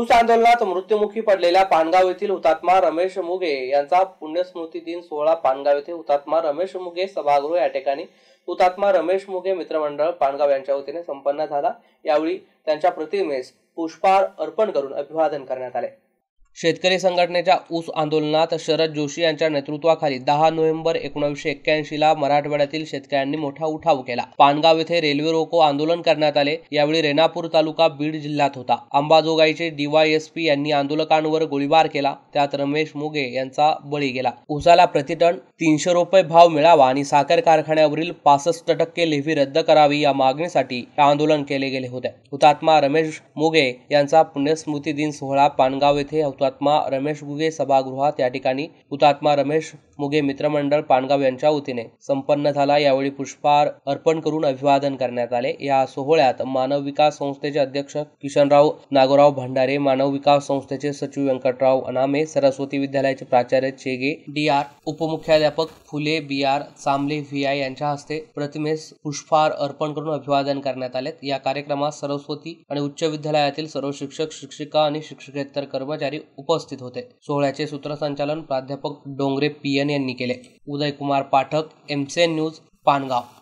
ऊस आंदोलनात मृत्यूमुखी पडलेल्या पानगाव येथील हुतात्मा रमेश मुगे यांचा पुण्यस्मृती दिन सोहळा पानगाव येथे हुतात्मा रमेश मुगे सभागृह या ठिकाणी हुतात्मा रमेश मुगे मित्रमंडळ पानगाव यांच्या वतीने संपन्न झाला यावेळी त्यांच्या प्रतिमेस पुष्पहार अर्पण करून अभिवादन करण्यात आले शेतकरी संघटनेच्या ऊस आंदोलनात शरद जोशी यांच्या नेतृत्वाखाली दहा नोव्हेंबर एकोणीसशे ला मराठवाड्यातील शेतकऱ्यांनी मोठा उठाव केला पानगाव येथे रेल्वे रोको आंदोलन करण्यात आले यावेळी रेणापूर तालुका बीड जिल्ह्यात होता अंबाजोगाईचे डीवायएसपी यांनी आंदोलकांवर गोळीबार केला त्यात रमेश मुगे यांचा बळी गेला ऊसाला प्रतिटन तीनशे रुपये भाव मिळावा आणि साखर कारखान्यावरील पासष्ट टक्के लेवी रद्द करावी या मागणीसाठी आंदोलन केले गेले होते हुतात्मा रमेश मोगे यांचा पुण्यस्मृती दिन सोहळा पानगाव येथे होता हुतात्मा रमेश मुगे सभागृहात या ठिकाणी हुतात्मा रमेश मुगे मित्रमंडळ पाणगाव यांच्या वतीने संपन्न झाला यावेळी पुष्पहार अर्पण करून अभिवादन करण्यात आले या सोहळ्यात मानव विकास संस्थेचे अध्यक्ष किशनराव नागोराव भंडारे मानव विकास संस्थेचे सचिव व्यंकटराव अनामे सरस्वती विद्यालयाचे प्राचार्य चेगे डी आर उपमुख्याध्यापक Phule B R Samle V I यांच्या हस्ते प्रतिमेस पुष्पहार अर्पण करून अभिवादन करण्यात आले या कार्यक्रमात सरस्वती आणि उच्च विद्यालयातील सर्व शिक्षक शिक्षिका आणि शिक्षकेतर कर्मचारी उपस्थित होते सोहळ्याचे सूत्रसंचालन प्राध्यापक डोंगरे पियन यांनी केले उदयकुमार पाठक एमसीएन न्यूज पानगाव